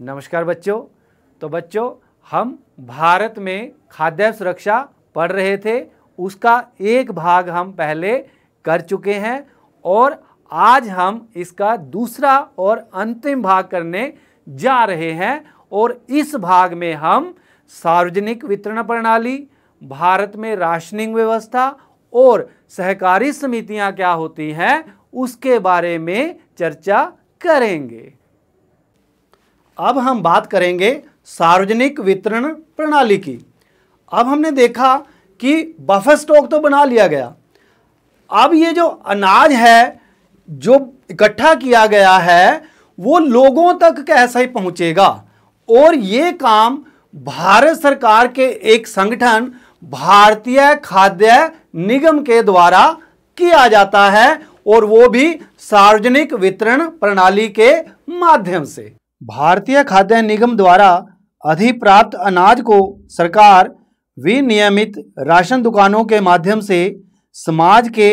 नमस्कार बच्चों तो बच्चों हम भारत में खाद्य सुरक्षा पढ़ रहे थे उसका एक भाग हम पहले कर चुके हैं और आज हम इसका दूसरा और अंतिम भाग करने जा रहे हैं और इस भाग में हम सार्वजनिक वितरण प्रणाली भारत में राशनिंग व्यवस्था और सहकारी समितियां क्या होती हैं उसके बारे में चर्चा करेंगे अब हम बात करेंगे सार्वजनिक वितरण प्रणाली की अब हमने देखा कि बफर स्टॉक तो बना लिया गया अब ये जो अनाज है जो इकट्ठा किया गया है वो लोगों तक कैसे ही पहुँचेगा और ये काम भारत सरकार के एक संगठन भारतीय खाद्य निगम के द्वारा किया जाता है और वो भी सार्वजनिक वितरण प्रणाली के माध्यम से भारतीय खाद्य निगम द्वारा अधिप्राप्त अनाज को सरकार विनियमित राशन दुकानों के माध्यम से समाज के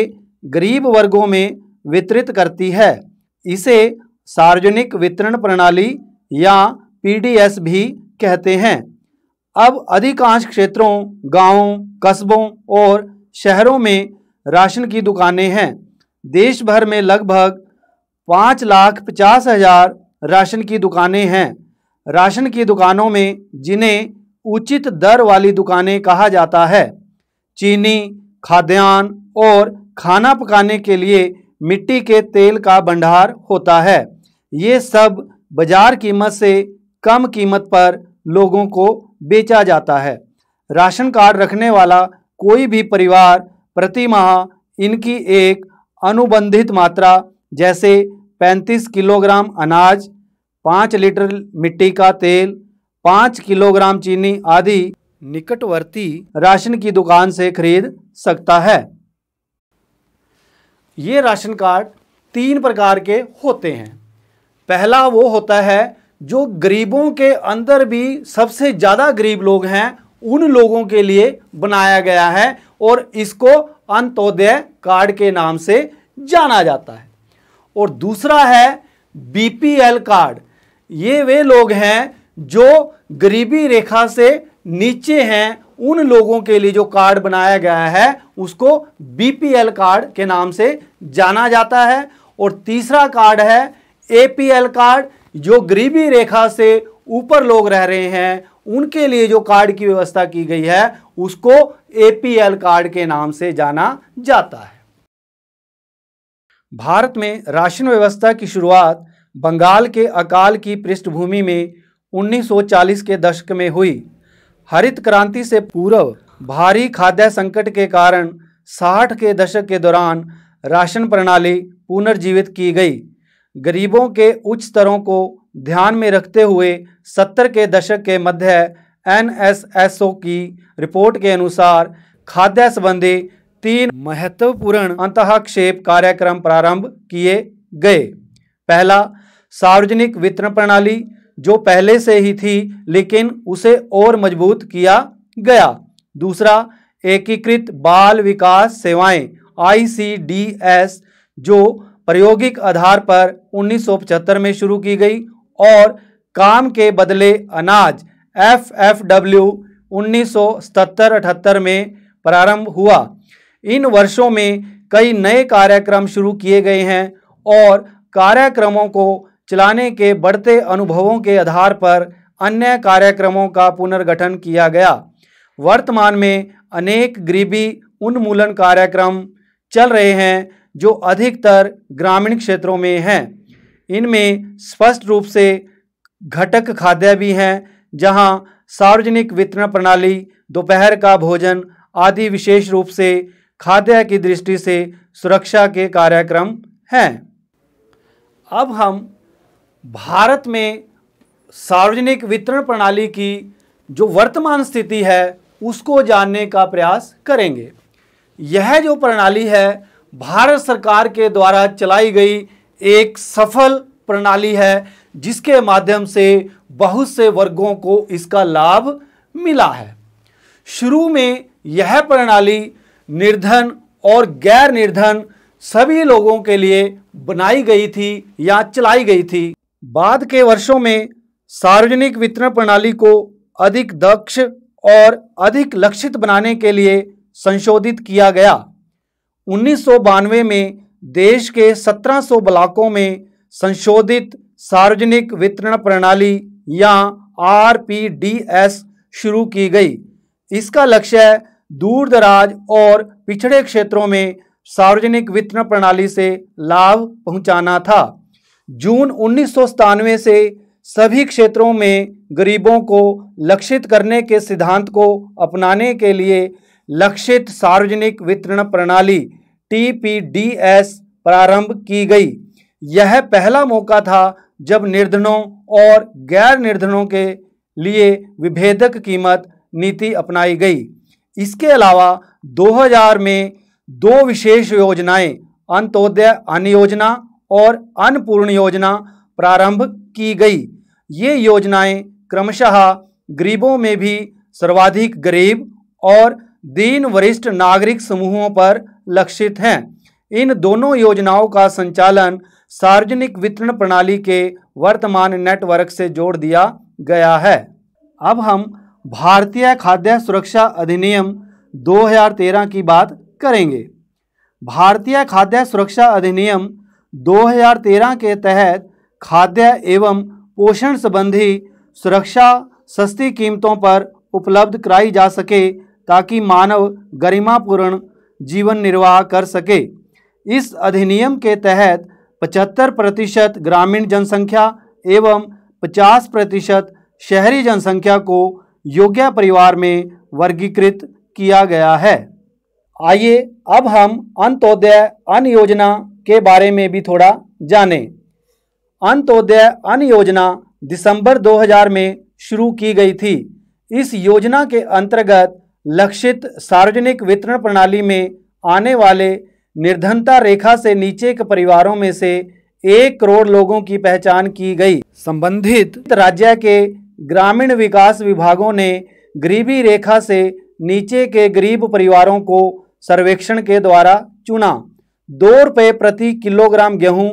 गरीब वर्गों में वितरित करती है इसे सार्वजनिक वितरण प्रणाली या पीडीएस भी कहते हैं अब अधिकांश क्षेत्रों गांवों, कस्बों और शहरों में राशन की दुकानें हैं देश भर में लगभग पाँच लाख पचास हज़ार राशन की दुकानें हैं राशन की दुकानों में जिन्हें उचित दर वाली दुकानें कहा जाता है चीनी खाद्यान्न और खाना पकाने के लिए मिट्टी के तेल का भंडार होता है ये सब बाजार कीमत से कम कीमत पर लोगों को बेचा जाता है राशन कार्ड रखने वाला कोई भी परिवार प्रति माह इनकी एक अनुबंधित मात्रा जैसे पैंतीस किलोग्राम अनाज पाँच लीटर मिट्टी का तेल पाँच किलोग्राम चीनी आदि निकटवर्ती राशन की दुकान से खरीद सकता है ये राशन कार्ड तीन प्रकार के होते हैं पहला वो होता है जो गरीबों के अंदर भी सबसे ज़्यादा गरीब लोग हैं उन लोगों के लिए बनाया गया है और इसको अंत्योदय कार्ड के नाम से जाना जाता है और दूसरा है बीपीएल कार्ड ये वे लोग हैं जो गरीबी रेखा से नीचे हैं उन लोगों के लिए जो कार्ड बनाया गया है उसको बीपीएल कार्ड के नाम से जाना जाता है और तीसरा कार्ड है एपीएल कार्ड जो गरीबी रेखा से ऊपर लोग रह रहे हैं उनके लिए जो कार्ड की व्यवस्था की गई है उसको एपीएल कार्ड के नाम से जाना जाता है भारत में राशन व्यवस्था की शुरुआत बंगाल के अकाल की पृष्ठभूमि में 1940 के दशक में हुई हरित क्रांति से पूर्व भारी खाद्य संकट के कारण 60 के दशक के दौरान राशन प्रणाली पुनर्जीवित की गई गरीबों के उच्च स्तरों को ध्यान में रखते हुए 70 के दशक के मध्य एनएसएसओ की रिपोर्ट के अनुसार खाद्य संबंधी तीन महत्वपूर्ण अंतक्षेप कार्यक्रम प्रारंभ किए गए पहला सार्वजनिक वितरण प्रणाली जो पहले से ही थी लेकिन उसे और मजबूत किया गया दूसरा एकीकृत बाल विकास सेवाएं आईसीडीएस जो प्रायोगिक आधार पर 1975 में शुरू की गई और काम के बदले अनाज एफ एफ डब्ल्यू उन्नीस में प्रारंभ हुआ इन वर्षों में कई नए कार्यक्रम शुरू किए गए हैं और कार्यक्रमों को चलाने के बढ़ते अनुभवों के आधार पर अन्य कार्यक्रमों का पुनर्गठन किया गया वर्तमान में अनेक गरीबी उन्मूलन कार्यक्रम चल रहे हैं जो अधिकतर ग्रामीण क्षेत्रों में हैं इनमें स्पष्ट रूप से घटक खाद्य भी हैं जहां सार्वजनिक वितरण प्रणाली दोपहर का भोजन आदि विशेष रूप से खाद्य की दृष्टि से सुरक्षा के कार्यक्रम हैं अब हम भारत में सार्वजनिक वितरण प्रणाली की जो वर्तमान स्थिति है उसको जानने का प्रयास करेंगे यह जो प्रणाली है भारत सरकार के द्वारा चलाई गई एक सफल प्रणाली है जिसके माध्यम से बहुत से वर्गों को इसका लाभ मिला है शुरू में यह प्रणाली निर्धन और गैर निर्धन सभी लोगों के लिए बनाई गई थी या चलाई गई थी बाद के वर्षों में सार्वजनिक वितरण प्रणाली को अधिक दक्ष और अधिक लक्षित बनाने के लिए संशोधित किया गया उन्नीस में देश के 1700 ब्लॉकों में संशोधित सार्वजनिक वितरण प्रणाली या आर शुरू की गई इसका लक्ष्य दूर दराज और पिछड़े क्षेत्रों में सार्वजनिक वितरण प्रणाली से लाभ पहुंचाना था जून उन्नीस से सभी क्षेत्रों में गरीबों को लक्षित करने के सिद्धांत को अपनाने के लिए लक्षित सार्वजनिक वितरण प्रणाली टीपीडीएस प्रारंभ की गई यह पहला मौका था जब निर्धनों और गैर निर्धनों के लिए विभेदक कीमत नीति अपनाई गई इसके अलावा 2000 में दो विशेष योजनाएं अंत्योदय अन्न योजना और अन्नपूर्ण योजना प्रारंभ की गई ये योजनाएं क्रमशः गरीबों में भी सर्वाधिक गरीब और दीन वरिष्ठ नागरिक समूहों पर लक्षित हैं इन दोनों योजनाओं का संचालन सार्वजनिक वितरण प्रणाली के वर्तमान नेटवर्क से जोड़ दिया गया है अब हम भारतीय खाद्य सुरक्षा अधिनियम 2013 की बात करेंगे भारतीय खाद्य सुरक्षा अधिनियम 2013 के तहत खाद्य एवं पोषण संबंधी सुरक्षा सस्ती कीमतों पर उपलब्ध कराई जा सके ताकि मानव गरिमापूर्ण जीवन निर्वाह कर सके इस अधिनियम के तहत 75 प्रतिशत ग्रामीण जनसंख्या एवं 50 प्रतिशत शहरी जनसंख्या को योग्य परिवार में वर्गीकृत किया गया है आइए अब हम अंत्योदय अन्न योजना के बारे में भी थोड़ा जानें अंत्योदय अन्न योजना दिसंबर 2000 में शुरू की गई थी इस योजना के अंतर्गत लक्षित सार्वजनिक वितरण प्रणाली में आने वाले निर्धनता रेखा से नीचे के परिवारों में से एक करोड़ लोगों की पहचान की गई संबंधित राज्य के ग्रामीण विकास विभागों ने गरीबी रेखा से नीचे के गरीब परिवारों को सर्वेक्षण के द्वारा चुना दो रुपये प्रति किलोग्राम गेहूं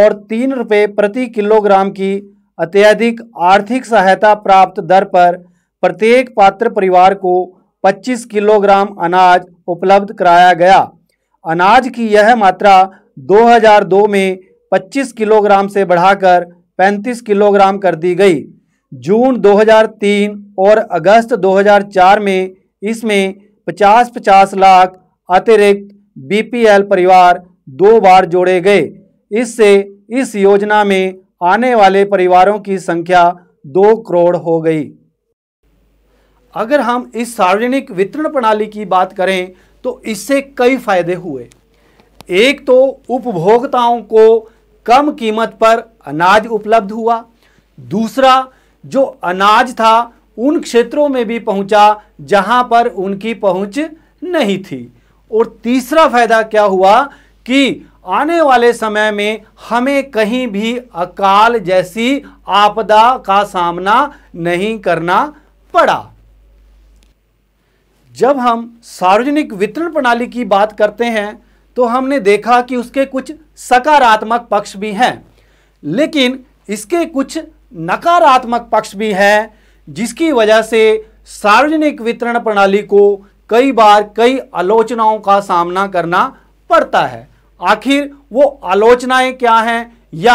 और तीन रुपये प्रति किलोग्राम की अत्यधिक आर्थिक सहायता प्राप्त दर पर प्रत्येक पात्र परिवार को 25 किलोग्राम अनाज उपलब्ध कराया गया अनाज की यह मात्रा 2002 में 25 किलोग्राम से बढ़ाकर 35 किलोग्राम कर दी गई जून 2003 और अगस्त 2004 में इसमें 50-50 लाख अतिरिक्त बीपीएल परिवार दो बार जोड़े गए इससे इस योजना में आने वाले परिवारों की संख्या दो करोड़ हो गई अगर हम इस सार्वजनिक वितरण प्रणाली की बात करें तो इससे कई फायदे हुए एक तो उपभोक्ताओं को कम कीमत पर अनाज उपलब्ध हुआ दूसरा जो अनाज था उन क्षेत्रों में भी पहुंचा जहां पर उनकी पहुंच नहीं थी और तीसरा फायदा क्या हुआ कि आने वाले समय में हमें कहीं भी अकाल जैसी आपदा का सामना नहीं करना पड़ा जब हम सार्वजनिक वितरण प्रणाली की बात करते हैं तो हमने देखा कि उसके कुछ सकारात्मक पक्ष भी हैं लेकिन इसके कुछ नकारात्मक पक्ष भी है जिसकी वजह से सार्वजनिक वितरण प्रणाली को कई बार कई आलोचनाओं का सामना करना पड़ता है आखिर वो आलोचनाएं क्या हैं या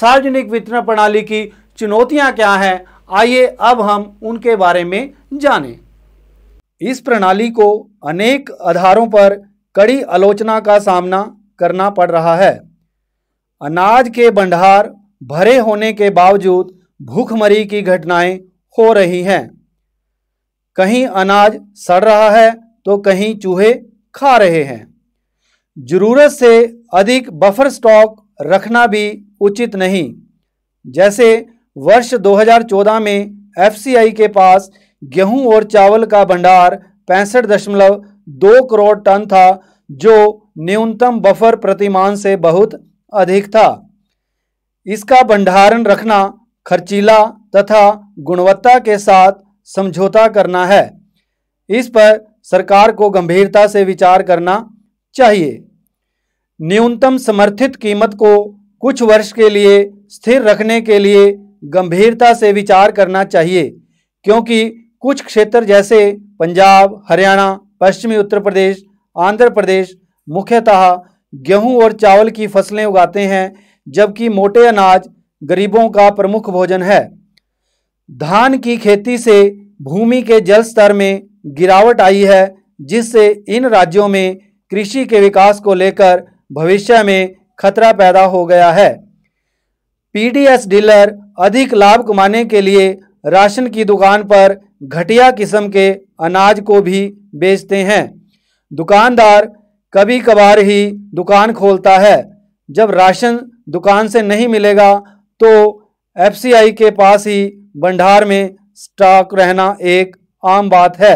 सार्वजनिक वितरण प्रणाली की चुनौतियां क्या हैं आइए अब हम उनके बारे में जानें इस प्रणाली को अनेक आधारों पर कड़ी आलोचना का सामना करना पड़ रहा है अनाज के भंडार भरे होने के बावजूद भूखमरी की घटनाएं हो रही हैं कहीं अनाज सड़ रहा है तो कहीं चूहे खा रहे हैं ज़रूरत से अधिक बफर स्टॉक रखना भी उचित नहीं जैसे वर्ष 2014 में एफसीआई के पास गेहूं और चावल का भंडार पैंसठ दशमलव दो करोड़ टन था जो न्यूनतम बफर प्रतिमान से बहुत अधिक था इसका भंडारण रखना खर्चीला तथा गुणवत्ता के साथ समझौता करना है इस पर सरकार को गंभीरता से विचार करना चाहिए न्यूनतम समर्थित कीमत को कुछ वर्ष के लिए स्थिर रखने के लिए गंभीरता से विचार करना चाहिए क्योंकि कुछ क्षेत्र जैसे पंजाब हरियाणा पश्चिमी उत्तर प्रदेश आंध्र प्रदेश मुख्यतः गेहूं और चावल की फसलें उगाते हैं जबकि मोटे अनाज गरीबों का प्रमुख भोजन है धान की खेती से भूमि के जल स्तर में गिरावट आई है जिससे इन राज्यों में कृषि के विकास को लेकर भविष्य में खतरा पैदा हो गया है पीडीएस डीलर अधिक लाभ कमाने के लिए राशन की दुकान पर घटिया किस्म के अनाज को भी बेचते हैं दुकानदार कभी कभार ही दुकान खोलता है जब राशन दुकान से नहीं मिलेगा तो एफसीआई के पास ही भंडार में स्टॉक रहना एक आम बात है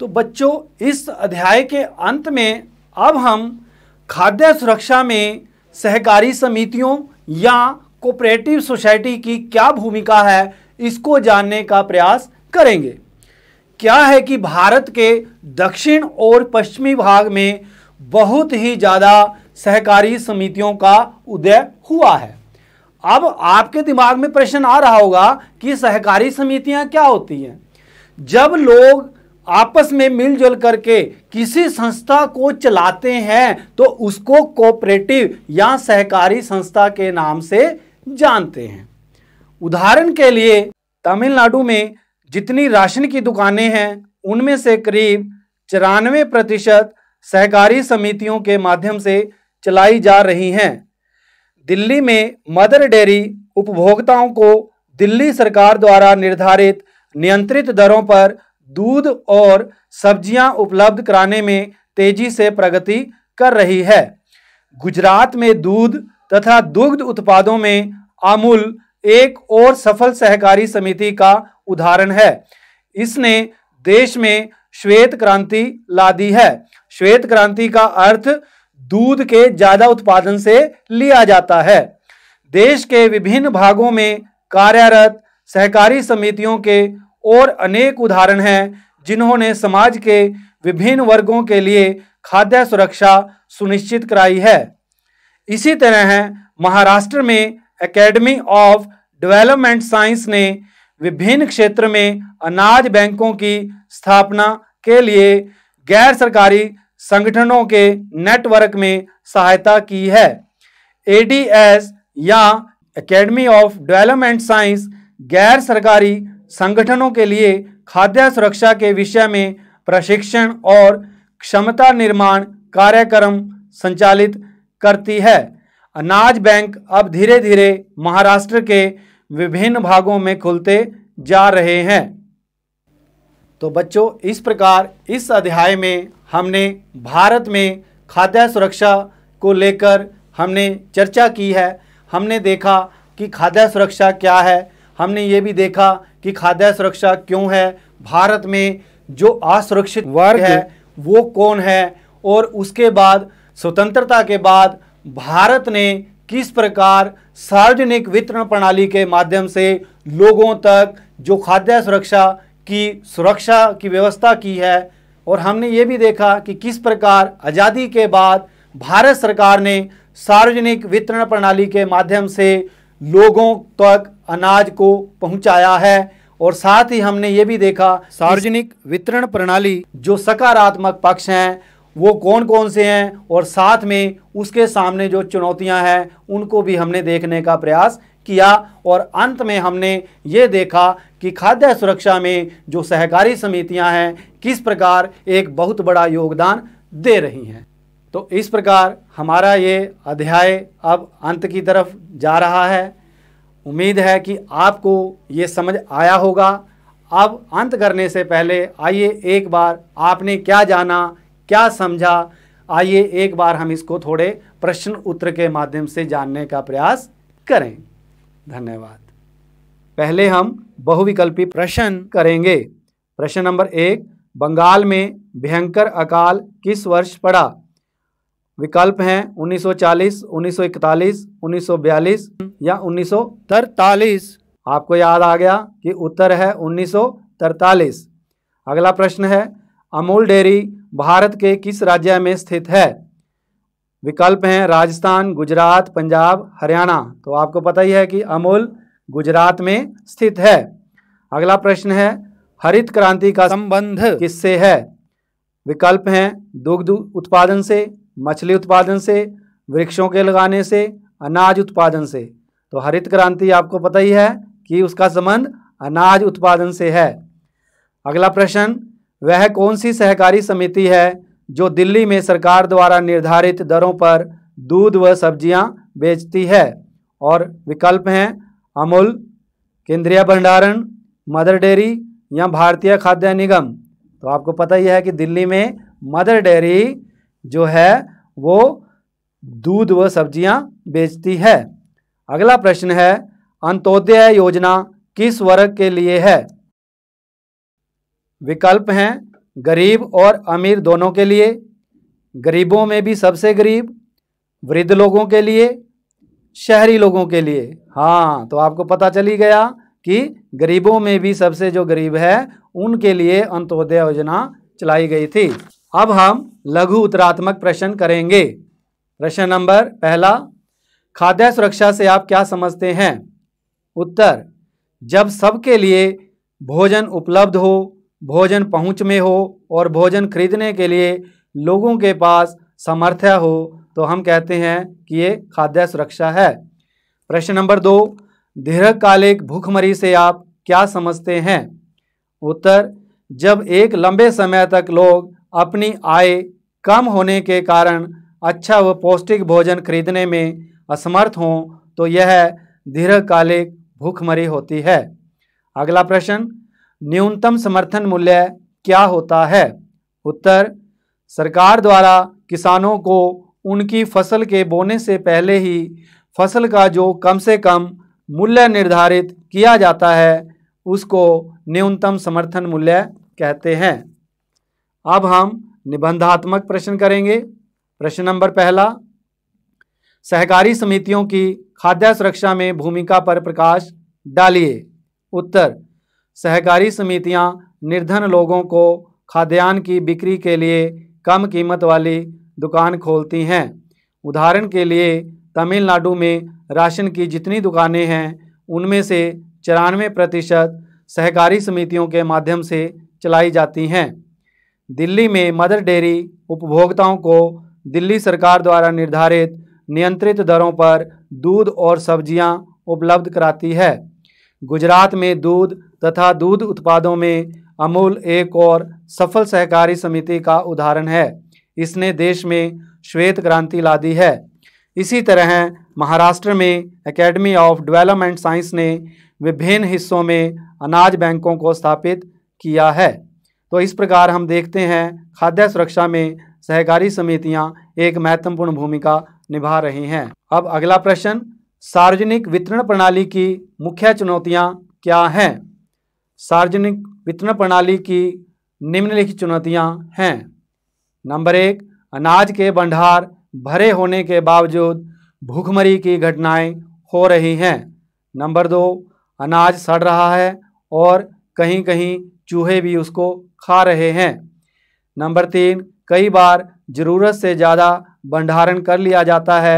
तो बच्चों इस अध्याय के अंत में अब हम खाद्य सुरक्षा में सहकारी समितियों या कोऑपरेटिव सोसाइटी की क्या भूमिका है इसको जानने का प्रयास करेंगे क्या है कि भारत के दक्षिण और पश्चिमी भाग में बहुत ही ज़्यादा सहकारी समितियों का उदय हुआ है अब आपके दिमाग में प्रश्न आ रहा होगा कि सहकारी समितियां क्या होती हैं जब लोग आपस में मिलजुल करके किसी संस्था को चलाते हैं तो उसको कोऑपरेटिव या सहकारी संस्था के नाम से जानते हैं उदाहरण के लिए तमिलनाडु में जितनी राशन की दुकानें हैं उनमें से करीब चौरानवे प्रतिशत सहकारी समितियों के माध्यम से चलाई जा रही हैं दिल्ली में मदर डेयरी उपभोक्ताओं को दिल्ली सरकार द्वारा निर्धारित नियंत्रित दरों पर दूध और सब्जियां उपलब्ध कराने में तेजी से प्रगति कर रही है गुजरात में दूध तथा दुग्ध उत्पादों में आमूल एक और सफल सहकारी समिति का उदाहरण है इसने देश में श्वेत क्रांति ला दी है श्वेत क्रांति का अर्थ दूध के ज्यादा उत्पादन से लिया जाता है देश के विभिन्न भागों में कार्यरत सहकारी समितियों के और अनेक उदाहरण हैं जिन्होंने समाज के विभिन्न वर्गों के लिए खाद्य सुरक्षा सुनिश्चित कराई है इसी तरह महाराष्ट्र में एकेडमी ऑफ डेवलपमेंट साइंस ने विभिन्न क्षेत्र में अनाज बैंकों की स्थापना के लिए गैर सरकारी संगठनों के नेटवर्क में सहायता की है एडीएस या एकेडमी ऑफ डेवलपमेंट साइंस गैर सरकारी संगठनों के लिए खाद्य सुरक्षा के विषय में प्रशिक्षण और क्षमता निर्माण कार्यक्रम संचालित करती है अनाज बैंक अब धीरे धीरे महाराष्ट्र के विभिन्न भागों में खुलते जा रहे हैं तो बच्चों इस प्रकार इस अध्याय में हमने भारत में खाद्य सुरक्षा को लेकर हमने चर्चा की है हमने देखा कि खाद्य सुरक्षा क्या है हमने ये भी देखा कि खाद्य सुरक्षा क्यों है भारत में जो असुरक्षित वर्ग है वो कौन है और उसके बाद स्वतंत्रता के बाद भारत ने किस प्रकार सार्वजनिक वितरण प्रणाली के माध्यम से लोगों तक जो खाद्य सुरक्षा की सुरक्षा की व्यवस्था की है और हमने ये भी देखा कि किस प्रकार आज़ादी के बाद भारत सरकार ने सार्वजनिक वितरण प्रणाली के माध्यम से लोगों तक अनाज को पहुंचाया है और साथ ही हमने ये भी देखा सार्वजनिक वितरण प्रणाली जो सकारात्मक पक्ष हैं वो कौन कौन से हैं और साथ में उसके सामने जो चुनौतियां हैं उनको भी हमने देखने का प्रयास किया और अंत में हमने ये देखा कि खाद्य सुरक्षा में जो सहकारी समितियां हैं किस प्रकार एक बहुत बड़ा योगदान दे रही हैं तो इस प्रकार हमारा ये अध्याय अब अंत की तरफ जा रहा है उम्मीद है कि आपको ये समझ आया होगा अब अंत करने से पहले आइए एक बार आपने क्या जाना क्या समझा आइए एक बार हम इसको थोड़े प्रश्न उत्तर के माध्यम से जानने का प्रयास करें धन्यवाद पहले हम बहुविकल्पी प्रश्न करेंगे प्रश्न नंबर एक बंगाल में भयंकर अकाल किस वर्ष पड़ा विकल्प हैं 1940, 1941, 1942 या उन्नीस आपको याद आ गया कि उत्तर है 1943। अगला प्रश्न है अमूल डेयरी भारत के किस राज्य में स्थित है विकल्प हैं राजस्थान गुजरात पंजाब हरियाणा तो आपको पता ही है कि अमूल गुजरात में स्थित है अगला प्रश्न है हरित क्रांति का संबंध किससे है विकल्प हैं दुग्ध उत्पादन से मछली उत्पादन से वृक्षों के लगाने से अनाज उत्पादन से तो हरित क्रांति आपको पता ही है कि उसका संबंध अनाज उत्पादन से है अगला प्रश्न वह कौन सी सहकारी समिति है जो दिल्ली में सरकार द्वारा निर्धारित दरों पर दूध व सब्जियां बेचती है और विकल्प हैं अमूल केंद्रीय भंडारण मदर डेयरी या भारतीय खाद्य निगम तो आपको पता ही है कि दिल्ली में मदर डेयरी जो है वो दूध व सब्जियां बेचती है अगला प्रश्न है अंत्योदय योजना किस वर्ग के लिए है विकल्प हैं गरीब और अमीर दोनों के लिए गरीबों में भी सबसे गरीब वृद्ध लोगों के लिए शहरी लोगों के लिए हाँ तो आपको पता चली गया कि गरीबों में भी सबसे जो गरीब है उनके लिए अंत्योदय योजना चलाई गई थी अब हम लघु उत्तरात्मक प्रश्न करेंगे प्रश्न नंबर पहला खाद्य सुरक्षा से आप क्या समझते हैं उत्तर जब सबके लिए भोजन उपलब्ध हो भोजन पहुंच में हो और भोजन खरीदने के लिए लोगों के पास सामर्थ्य हो तो हम कहते हैं कि ये खाद्य सुरक्षा है प्रश्न नंबर दो दीर्घकालिक भूखमरी से आप क्या समझते हैं उत्तर जब एक लंबे समय तक लोग अपनी आय कम होने के कारण अच्छा व पौष्टिक भोजन खरीदने में असमर्थ हों तो यह दीर्घकालिक भूखमरी होती है अगला प्रश्न न्यूनतम समर्थन मूल्य क्या होता है उत्तर सरकार द्वारा किसानों को उनकी फसल के बोने से पहले ही फसल का जो कम से कम मूल्य निर्धारित किया जाता है उसको न्यूनतम समर्थन मूल्य कहते हैं अब हम निबंधात्मक प्रश्न करेंगे प्रश्न नंबर पहला सहकारी समितियों की खाद्य सुरक्षा में भूमिका पर प्रकाश डालिए उत्तर सहकारी समितियां निर्धन लोगों को खाद्यान्न की बिक्री के लिए कम कीमत वाली दुकान खोलती हैं उदाहरण के लिए तमिलनाडु में राशन की जितनी दुकानें हैं उनमें से चौरानवे प्रतिशत सहकारी समितियों के माध्यम से चलाई जाती हैं दिल्ली में मदर डेयरी उपभोक्ताओं को दिल्ली सरकार द्वारा निर्धारित नियंत्रित दरों पर दूध और सब्जियां उपलब्ध कराती है गुजरात में दूध तथा दूध उत्पादों में अमूल एक और सफल सहकारी समिति का उदाहरण है इसने देश में श्वेत क्रांति ला दी है इसी तरह महाराष्ट्र में एकेडमी ऑफ डेवलपमेंट साइंस ने विभिन्न हिस्सों में अनाज बैंकों को स्थापित किया है तो इस प्रकार हम देखते हैं खाद्य सुरक्षा में सहकारी समितियां एक महत्वपूर्ण भूमिका निभा रही हैं अब अगला प्रश्न सार्वजनिक वितरण प्रणाली की मुख्य चुनौतियाँ क्या हैं सार्वजनिक वितरण प्रणाली की निम्नलिखित चुनौतियाँ हैं नंबर एक अनाज के भंडार भरे होने के बावजूद भूखमरी की घटनाएं हो रही हैं नंबर दो अनाज सड़ रहा है और कहीं कहीं चूहे भी उसको खा रहे हैं नंबर तीन कई बार ज़रूरत से ज़्यादा भंडारण कर लिया जाता है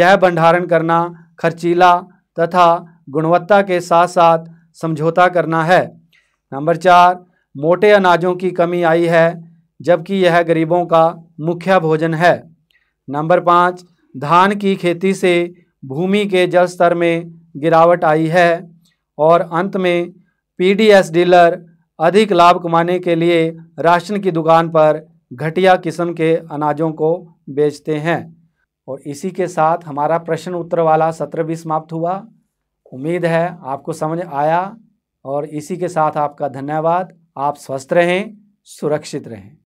यह भंडारण करना खर्चीला तथा गुणवत्ता के साथ साथ समझौता करना है नंबर चार मोटे अनाजों की कमी आई है जबकि यह गरीबों का मुख्य भोजन है नंबर पाँच धान की खेती से भूमि के जल स्तर में गिरावट आई है और अंत में पीडीएस डीलर अधिक लाभ कमाने के लिए राशन की दुकान पर घटिया किस्म के अनाजों को बेचते हैं और इसी के साथ हमारा प्रश्न उत्तर वाला सत्र भी समाप्त हुआ उम्मीद है आपको समझ आया और इसी के साथ आपका धन्यवाद आप स्वस्थ रहें सुरक्षित रहें